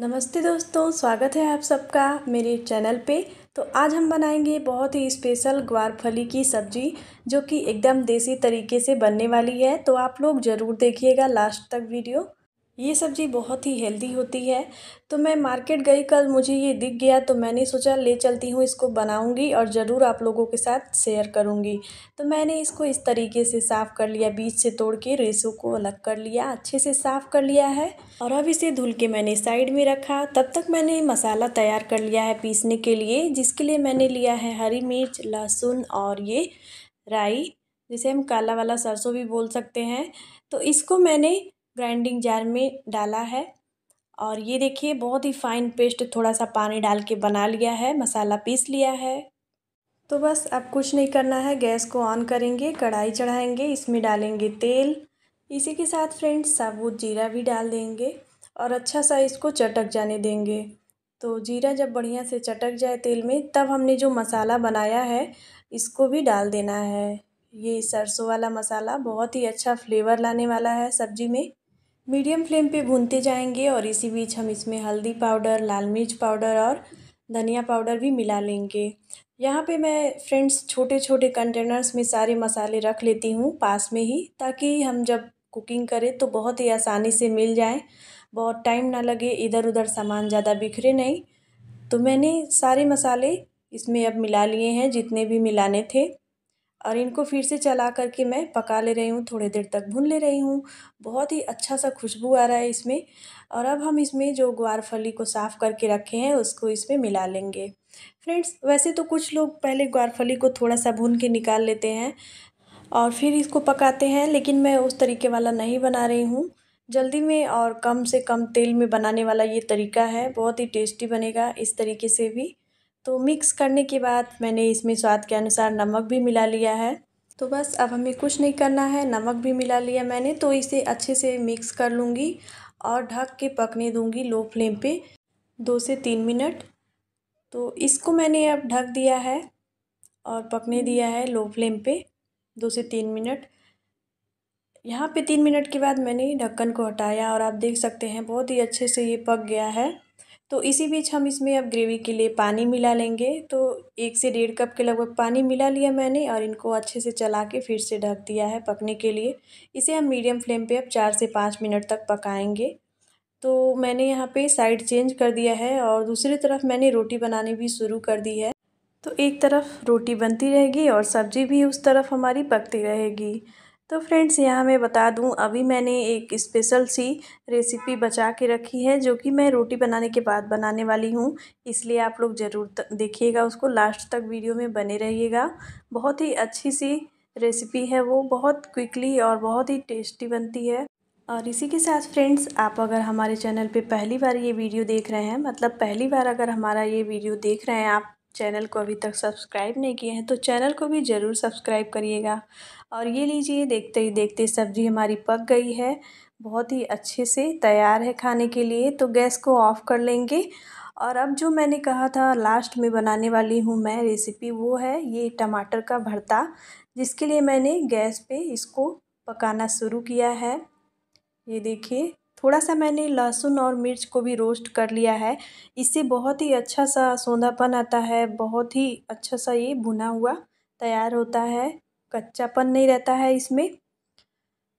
नमस्ते दोस्तों स्वागत है आप सबका मेरे चैनल पे तो आज हम बनाएंगे बहुत ही स्पेशल ग्वार फली की सब्ज़ी जो कि एकदम देसी तरीके से बनने वाली है तो आप लोग ज़रूर देखिएगा लास्ट तक वीडियो ये सब्ज़ी बहुत ही हेल्दी होती है तो मैं मार्केट गई कल मुझे ये दिख गया तो मैंने सोचा ले चलती हूँ इसको बनाऊँगी और ज़रूर आप लोगों के साथ शेयर करूँगी तो मैंने इसको इस तरीके से साफ़ कर लिया बीच से तोड़ के रेसों को अलग कर लिया अच्छे से साफ़ कर लिया है और अब इसे धुल के मैंने साइड में रखा तब तक मैंने मसाला तैयार कर लिया है पीसने के लिए जिसके लिए मैंने लिया है हरी मिर्च लहसुन और ये राई जिसे हम काला वाला सरसों भी बोल सकते हैं तो इसको मैंने ग्राइंडिंग जार में डाला है और ये देखिए बहुत ही फाइन पेस्ट थोड़ा सा पानी डाल के बना लिया है मसाला पीस लिया है तो बस अब कुछ नहीं करना है गैस को ऑन करेंगे कढ़ाई चढ़ाएंगे इसमें डालेंगे तेल इसी के साथ फ्रेंड्स साबुत जीरा भी डाल देंगे और अच्छा सा इसको चटक जाने देंगे तो जीरा जब बढ़िया से चटक जाए तेल में तब हमने जो मसाला बनाया है इसको भी डाल देना है ये सरसों वाला मसाला बहुत ही अच्छा फ्लेवर लाने वाला है सब्जी में मीडियम फ्लेम पे भूनते जाएंगे और इसी बीच हम इसमें हल्दी पाउडर लाल मिर्च पाउडर और धनिया पाउडर भी मिला लेंगे यहाँ पे मैं फ्रेंड्स छोटे छोटे कंटेनर्स में सारे मसाले रख लेती हूँ पास में ही ताकि हम जब कुकिंग करें तो बहुत ही आसानी से मिल जाए बहुत टाइम ना लगे इधर उधर सामान ज़्यादा बिखरे नहीं तो मैंने सारे मसाले इसमें अब मिला लिए हैं जितने भी मिलाने थे और इनको फिर से चला करके मैं पका ले रही हूँ थोड़ी देर तक भून ले रही हूँ बहुत ही अच्छा सा खुशबू आ रहा है इसमें और अब हम इसमें जो ग्वार फली को साफ़ करके रखे हैं उसको इसमें मिला लेंगे फ्रेंड्स वैसे तो कुछ लोग पहले ग्वार फली को थोड़ा सा भून के निकाल लेते हैं और फिर इसको पकाते हैं लेकिन मैं उस तरीके वाला नहीं बना रही हूँ जल्दी में और कम से कम तेल में बनाने वाला ये तरीका है बहुत ही टेस्टी बनेगा इस तरीके से भी तो मिक्स करने के बाद मैंने इसमें स्वाद के अनुसार नमक भी मिला लिया है तो बस अब हमें कुछ नहीं करना है नमक भी मिला लिया मैंने तो इसे अच्छे से मिक्स कर लूँगी और ढक के पकने दूँगी लो फ्लेम पे दो से तीन मिनट तो इसको मैंने अब ढक दिया है और पकने दिया है लो फ्लेम पे दो से तीन मिनट यहाँ पे तीन मिनट के बाद मैंने ढक्कन को हटाया और आप देख सकते हैं बहुत ही अच्छे से ये पक गया है तो इसी बीच हम इसमें अब ग्रेवी के लिए पानी मिला लेंगे तो एक से डेढ़ कप के लगभग पानी मिला लिया मैंने और इनको अच्छे से चला के फिर से ढक दिया है पकने के लिए इसे हम मीडियम फ्लेम पे अब चार से पाँच मिनट तक पकाएंगे तो मैंने यहाँ पे साइड चेंज कर दिया है और दूसरी तरफ मैंने रोटी बनानी भी शुरू कर दी है तो एक तरफ रोटी बनती रहेगी और सब्ज़ी भी उस तरफ हमारी पकती रहेगी तो फ्रेंड्स यहाँ मैं बता दूँ अभी मैंने एक स्पेशल सी रेसिपी बचा के रखी है जो कि मैं रोटी बनाने के बाद बनाने वाली हूँ इसलिए आप लोग ज़रूर देखिएगा उसको लास्ट तक वीडियो में बने रहिएगा बहुत ही अच्छी सी रेसिपी है वो बहुत क्विकली और बहुत ही टेस्टी बनती है और इसी के साथ फ्रेंड्स आप अगर हमारे चैनल पे पहली बार ये वीडियो देख रहे हैं मतलब पहली बार अगर हमारा ये वीडियो देख रहे हैं आप चैनल को अभी तक सब्सक्राइब नहीं किए हैं तो चैनल को भी ज़रूर सब्सक्राइब करिएगा और ये लीजिए देखते ही देखते सब्ज़ी हमारी पक गई है बहुत ही अच्छे से तैयार है खाने के लिए तो गैस को ऑफ़ कर लेंगे और अब जो मैंने कहा था लास्ट में बनाने वाली हूँ मैं रेसिपी वो है ये टमाटर का भरता जिसके लिए मैंने गैस पे इसको पकाना शुरू किया है ये देखिए थोड़ा सा मैंने लहसुन और मिर्च को भी रोस्ट कर लिया है इससे बहुत ही अच्छा सा सोंधापन आता है बहुत ही अच्छा सा ये भुना हुआ तैयार होता है कच्चापन नहीं रहता है इसमें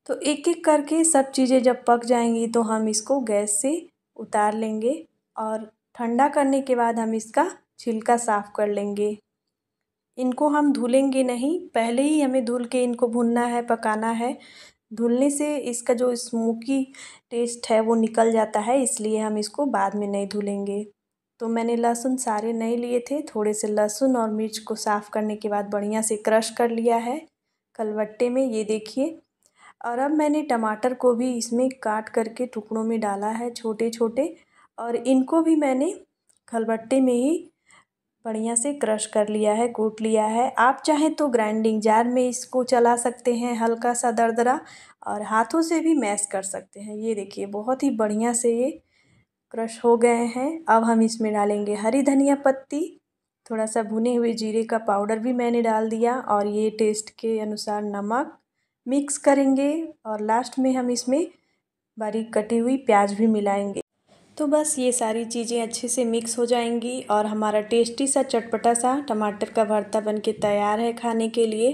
तो एक एक करके सब चीज़ें जब पक जाएंगी तो हम इसको गैस से उतार लेंगे और ठंडा करने के बाद हम इसका छिलका साफ़ कर लेंगे इनको हम धुलेंगे नहीं पहले ही हमें धुल के इनको भुनना है पकाना है धुलने से इसका जो स्मोकी टेस्ट है वो निकल जाता है इसलिए हम इसको बाद में नहीं धुलेंगे तो मैंने लहसुन सारे नहीं लिए थे थोड़े से लहसुन और मिर्च को साफ़ करने के बाद बढ़िया से क्रश कर लिया है कलवट्टे में ये देखिए और अब मैंने टमाटर को भी इसमें काट करके टुकड़ों में डाला है छोटे छोटे और इनको भी मैंने खलबट्टे में ही बढ़िया से क्रश कर लिया है कूट लिया है आप चाहें तो ग्राइंडिंग जार में इसको चला सकते हैं हल्का सा दरदरा और हाथों से भी मैश कर सकते हैं ये देखिए बहुत ही बढ़िया से ये क्रश हो गए हैं अब हम इसमें डालेंगे हरी धनिया पत्ती थोड़ा सा भुने हुए जीरे का पाउडर भी मैंने डाल दिया और ये टेस्ट के अनुसार नमक मिक्स करेंगे और लास्ट में हम इसमें बारीक कटी हुई प्याज भी मिलाएंगे तो बस ये सारी चीज़ें अच्छे से मिक्स हो जाएंगी और हमारा टेस्टी सा चटपटा सा टमाटर का भरता के तैयार है खाने के लिए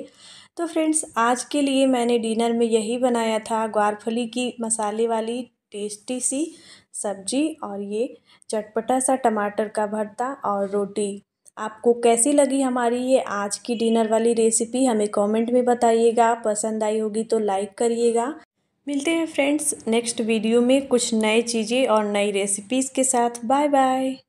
तो फ्रेंड्स आज के लिए मैंने डिनर में यही बनाया था ग्वारफली की मसाले वाली टेस्टी सी सब्जी और ये चटपटा सा टमाटर का भरता और रोटी आपको कैसी लगी हमारी ये आज की डिनर वाली रेसिपी हमें कमेंट में बताइएगा पसंद आई होगी तो लाइक करिएगा मिलते हैं फ्रेंड्स नेक्स्ट वीडियो में कुछ नए चीज़ें और नई रेसिपीज़ के साथ बाय बाय